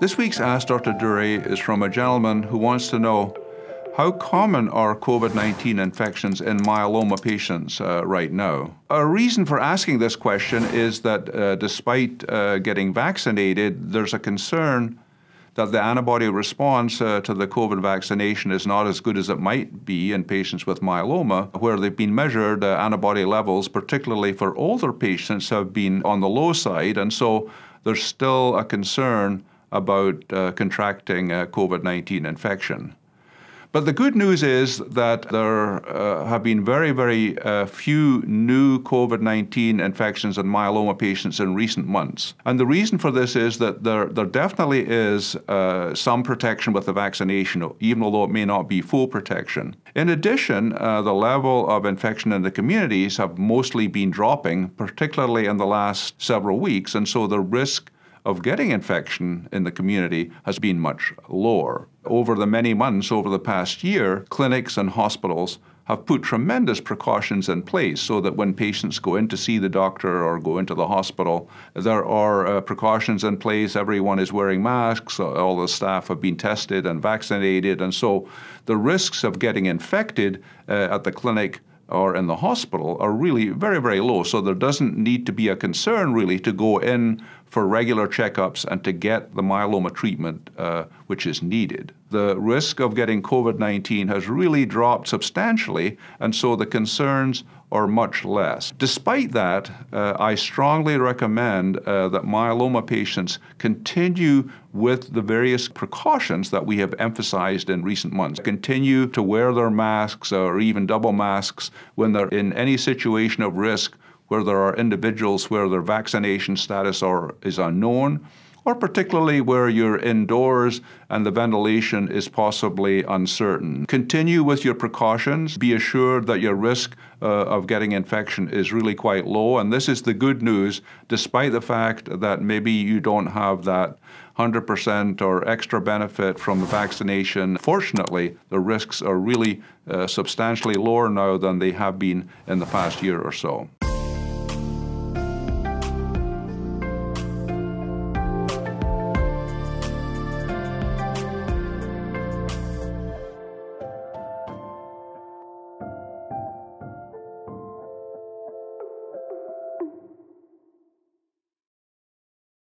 This week's Ask Dr. Duray is from a gentleman who wants to know how common are COVID 19 infections in myeloma patients uh, right now? A reason for asking this question is that uh, despite uh, getting vaccinated, there's a concern that the antibody response uh, to the COVID vaccination is not as good as it might be in patients with myeloma, where they've been measured uh, antibody levels, particularly for older patients, have been on the low side. And so there's still a concern about uh, contracting a COVID 19 infection. But the good news is that there uh, have been very, very uh, few new COVID 19 infections in myeloma patients in recent months. And the reason for this is that there, there definitely is uh, some protection with the vaccination, even although it may not be full protection. In addition, uh, the level of infection in the communities have mostly been dropping, particularly in the last several weeks, and so the risk of getting infection in the community has been much lower. Over the many months over the past year, clinics and hospitals have put tremendous precautions in place so that when patients go in to see the doctor or go into the hospital, there are uh, precautions in place. Everyone is wearing masks, all the staff have been tested and vaccinated, and so the risks of getting infected uh, at the clinic or in the hospital are really very, very low. So there doesn't need to be a concern really to go in for regular checkups and to get the myeloma treatment uh, which is needed. The risk of getting COVID 19 has really dropped substantially, and so the concerns are much less. Despite that, uh, I strongly recommend uh, that myeloma patients continue with the various precautions that we have emphasized in recent months. Continue to wear their masks or even double masks when they're in any situation of risk where there are individuals where their vaccination status are, is unknown, or particularly where you're indoors and the ventilation is possibly uncertain. Continue with your precautions. Be assured that your risk uh, of getting infection is really quite low. And this is the good news, despite the fact that maybe you don't have that 100% or extra benefit from the vaccination. Fortunately, the risks are really uh, substantially lower now than they have been in the past year or so.